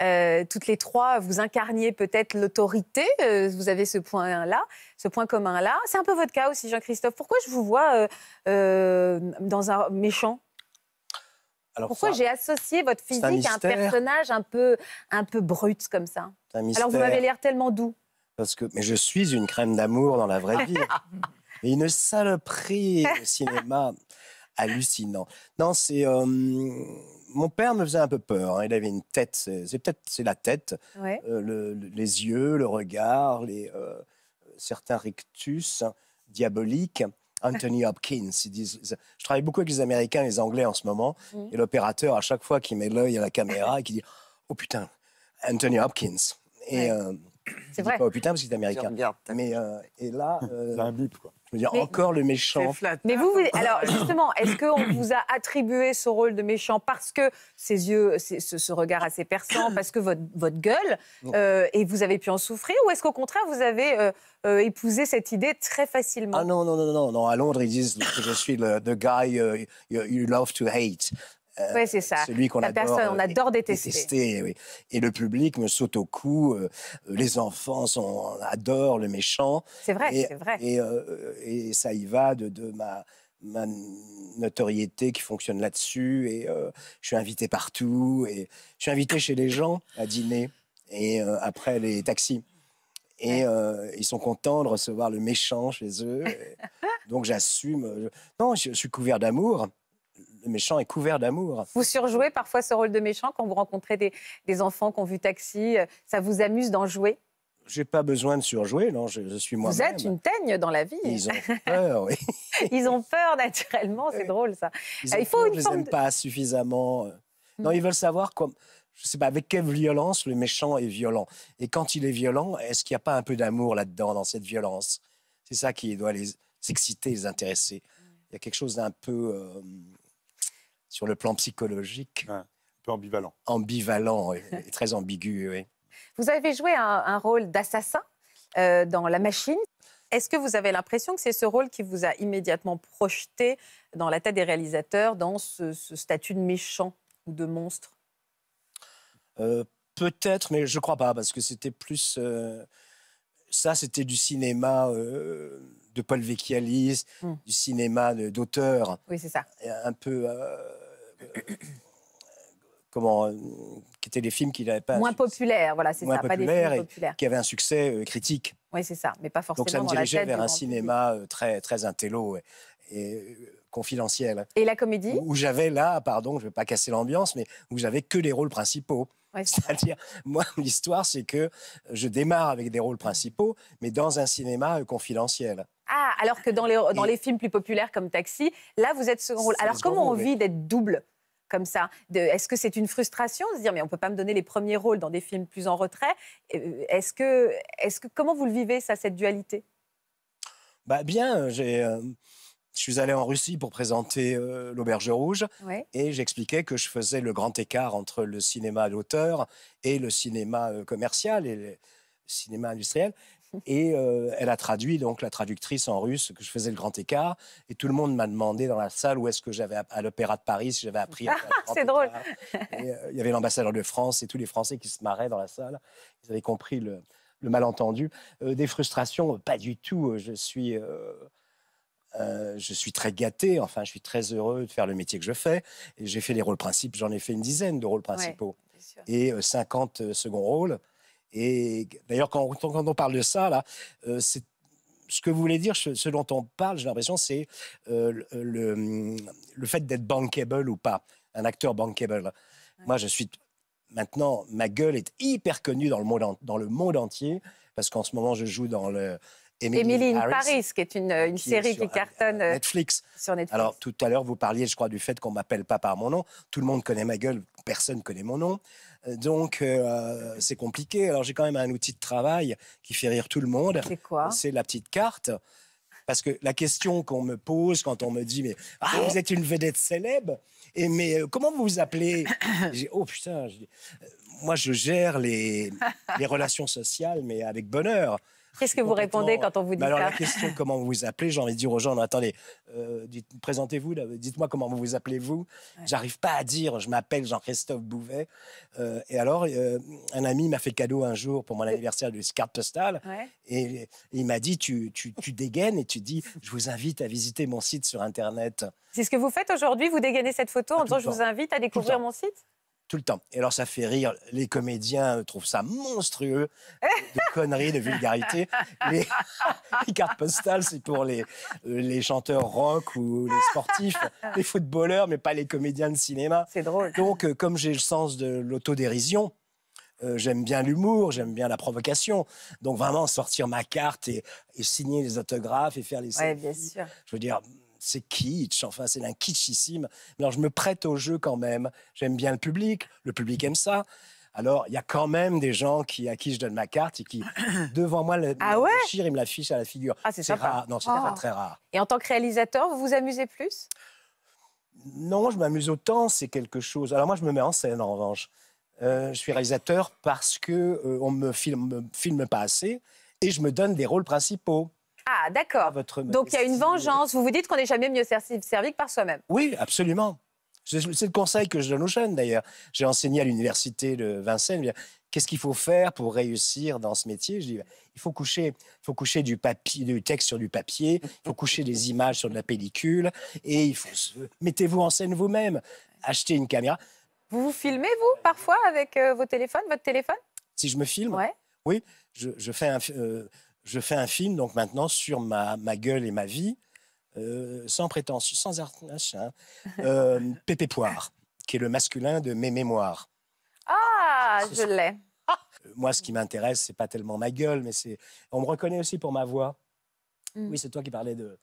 Euh, toutes les trois, vous incarniez peut-être l'autorité. Euh, vous avez ce point-là, ce point commun-là. C'est un peu votre cas aussi, Jean-Christophe. Pourquoi je vous vois euh, dans un méchant Alors Pourquoi j'ai associé votre physique à un personnage un peu, un peu brut comme ça Alors vous m'avez l'air tellement doux. Parce que, mais je suis une crème d'amour dans la vraie vie. Et une saloperie au cinéma hallucinant. Non, c'est mon père me faisait un peu peur. Hein. Il avait une tête, c'est peut-être c'est la tête, euh, les yeux, le regard, les, euh, certains rictus hein, diaboliques. Anthony Hopkins, ils disent. Je travaille beaucoup avec les Américains et les Anglais en ce moment. Mmh. Et l'opérateur, à chaque fois qu'il met l'œil à la caméra et qui dit Oh putain, Anthony Hopkins. Et euh, C'est vrai. Oh, putain, parce qu'il est américain. mais euh, et là. Euh, un quoi. Je veux dire, encore le méchant. Mais vous, alors justement, est-ce qu'on vous a attribué ce rôle de méchant parce que ces yeux, ce, ce regard assez perçant, parce que votre, votre gueule, euh, et vous avez pu en souffrir, ou est-ce qu'au contraire, vous avez euh, épousé cette idée très facilement Ah non, non, non, non, non. À Londres, ils disent que je suis le the guy you love to hate. Euh, oui, c'est ça. Celui qu'on adore, on euh, adore détester. Et le public me saute au cou. Euh, les enfants sont, adorent le méchant. C'est vrai, c'est vrai. Et, ça y va de, ma notoriété qui fonctionne là-dessus et je suis invité partout et je suis invité chez les gens à dîner et après les taxis et ils sont contents de recevoir le méchant chez eux donc j'assume non je, suis couvert d'amour le méchant est couvert d'amour. Vous surjouez parfois ce rôle de méchant quand vous rencontrez des, enfants qui ont vu Taxi. Euh, ça vous amuse d'en jouer j'ai pas besoin de surjouer, non, je, suis moi-même. Vous êtes une teigne dans la vie. Ils ont peur, oui. ils ont peur naturellement, c'est drôle ça. Ils Il faut une les pas suffisamment. Euh. Non, hmm. ils veulent savoir comme je sais pas avec quelle violence le méchant est violent. Et quand il est violent, est-ce qu'il n'y a pas un peu d'amour là-dedans dans cette violence C'est ça qui doit les exciter, les intéresser. Hmm. Il y a quelque chose d'un peu euh, sur le plan psychologique. un peu ambivalent. Ambivalent, et, très ambigu, Vous avez joué un, rôle d'assassin euh, dans La Machine. Est-ce que vous avez l'impression que c'est ce rôle qui vous a immédiatement projeté dans la tête des réalisateurs dans ce, statut de méchant ou de monstre euh, Peut-être, mais je ne crois pas, parce que c'était plus... Euh, ça, c'était du cinéma de Paul Vecchialis, hmm. du cinéma d'auteur. c'est ça. Un peu. Euh, euh, comment. Euh, qui étaient des films qu'il n'avait pas. Moins populaires, voilà, c'est ça. Populaire et Qui avaient un succès critique. Oui, c'est ça, mais pas forcément. Donc ça me dirigeait vers un cinéma très, très intello. Et, confidentiel. Et la comédie Où, j'avais là, pardon, je ne vais pas casser l'ambiance, mais où j'avais que les rôles principaux. C'est-à-dire, moi, l'histoire, c'est que je démarre avec des rôles principaux, mais dans un cinéma euh, confidentiel. Ah, alors que dans les, dans les films plus populaires comme Taxi, là, vous êtes second rôle. Alors, comment on vit d'être double comme ça Est-ce que c'est une frustration de se dire mais on ne peut pas me donner les premiers rôles dans des films plus en retrait euh, Est-ce que, est que comment vous le vivez ça cette dualité Bah bien, j'ai. Euh, je suis allé en Russie pour présenter euh, L'Auberge Rouge et j'expliquais que je faisais le grand écart entre le cinéma d'auteur et le cinéma euh, commercial et le cinéma industriel. Et euh, elle a traduit, donc la traductrice en russe, que je faisais le grand écart. Et tout le monde m'a demandé dans la salle où est-ce que j'avais, à l'Opéra de Paris, si j'avais appris. C'est drôle. Il y avait l'ambassadeur de France et tous les Français qui se marraient dans la salle. Ils avaient compris le, le malentendu. des frustrations, pas du tout. Je suis euh, je suis très gâté, enfin, je suis très heureux de faire le métier que je fais. J'ai fait les rôles principaux, j'en ai fait une dizaine de rôles principaux et 50 euh, euh, seconds rôles. Et d'ailleurs, quand, quand, on parle de ça, là, euh, c'est ce que vous voulez dire, ce, dont on parle, j'ai l'impression, c'est le, le, fait d'être bankable ou pas, un acteur bankable. Moi, je suis maintenant, ma gueule est hyper connue dans le monde, dans le monde entier parce qu'en ce moment, je joue dans le Emily in Paris, qui est une, euh, série qui cartonne euh, Netflix. sur Netflix. Alors, tout à l'heure, vous parliez, je crois, du fait qu'on m'appelle pas par mon nom. Tout le monde connaît ma gueule, personne ne connaît mon nom. Euh, donc, c'est compliqué. Alors, j'ai quand même un outil de travail qui fait rire tout le monde. C'est quoi C'est la petite carte. Parce que la question qu'on me pose quand on me dit mais ah, vous êtes une vedette célèbre et mais comment vous vous appelez Oh putain, moi, je gère les, relations sociales, mais avec bonheur. Qu'est-ce que vous répondez quand on vous dit alors, La question comment vous vous appelez, j'ai envie de dire aux gens, non, attendez, euh, présentez-vous, dites-moi comment vous vous appelez vous. J'arrive pas à dire, je m'appelle Jean-Christophe Bouvet. Euh, et alors, euh, un ami m'a fait cadeau un jour pour mon anniversaire du carte Et, il m'a dit, tu, dégaines et tu dis, je vous invite à visiter mon site sur Internet. C'est ce que vous faites aujourd'hui, vous dégainez cette photo en ah, disant, je vous invite à découvrir mon site tout le temps. Et alors, ça fait rire. Les comédiens euh, trouvent ça monstrueux, euh, de conneries, de vulgarité. Les, cartes postales, c'est pour les, euh, les chanteurs rock ou les sportifs, les footballeurs, mais pas les comédiens de cinéma. C'est drôle. Donc, comme j'ai le sens de l'autodérision, j'aime bien l'humour, j'aime bien la provocation. Donc vraiment sortir ma carte et, signer les autographes et faire les. Oui, bien sûr. Je veux dire, c'est kitsch, enfin c'est d'un kitschissime. alors je me prête au jeu quand même. J'aime bien le public, le public aime ça. Alors, il y a quand même des gens qui, à qui je donne ma carte et qui, devant moi, le, ah ils me l'affichent à la figure. Ah, c'est rare. Non, c'est pas oh. très rare. Et en tant que réalisateur, vous vous amusez plus Non, je m'amuse autant, c'est quelque chose. Alors, moi, je me mets en scène, en revanche. Euh, je suis réalisateur parce que euh, on me filme pas assez et je me donne des rôles principaux. Ah, d'accord. Donc il y a une vengeance. Vous vous dites qu'on n'est jamais mieux servi que par soi-même. Oui, absolument. C'est le conseil que je donne aux jeunes d'ailleurs. J'ai enseigné à l'université de Vincennes. Qu'est-ce qu'il faut faire pour réussir dans ce métier Je dis, bah, il faut coucher, faut coucher du, papier, texte sur du papier, il faut coucher des images sur de la pellicule, et il faut mettez-vous en scène vous-même, achetez une caméra. Vous vous filmez vous parfois avec euh, vos téléphones, votre téléphone Si je me filme, ouais. oui, je, fais un. Euh, je fais un film donc maintenant sur ma, gueule et ma vie, euh, sans prétention, sans art, euh, Pépé Poire, qui est le masculin de mes mémoires. Ah, je l'ai. Ah, euh, moi, ce qui m'intéresse, c'est pas tellement ma gueule, mais c'est. On me reconnaît aussi pour ma voix. Mm. Oui, c'est toi qui parlais de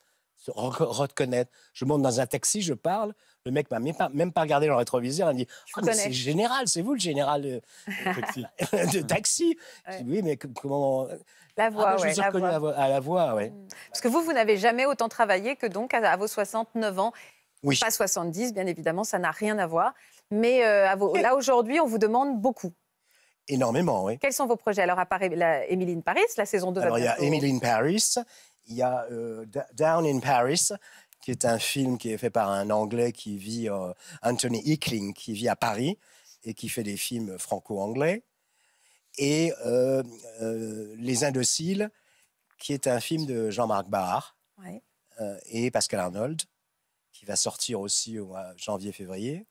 reconnaître. Je monte dans un taxi, je parle, le mec m'a même pas, même pas regardé dans le rétroviseur, il me dit ah, c'est général, c'est vous le général de, taxi. oui, mais comment euh, La ah, voix, je me suis la À, la voix, oui. Hmm. Parce que vous, vous n'avez jamais autant travaillé que donc à, vos 69 ans. Oui. Pas 70, bien évidemment, ça n'a rien à voir. Mais euh, à là, aujourd'hui, on vous demande beaucoup. Énormément, oui. Quels sont vos projets Alors, à part Émilie Paris, la saison 2 Alors, il y a Émilie Paris, il y a euh, Down in Paris, qui est un film qui est fait par un Anglais qui vit, euh, Anthony Eakling, qui vit à Paris et qui fait des films franco-anglais. Et euh, Les Indociles, qui est un film de Jean-Marc Barr et Pascal Arnold, qui va sortir aussi au mois janvier-février.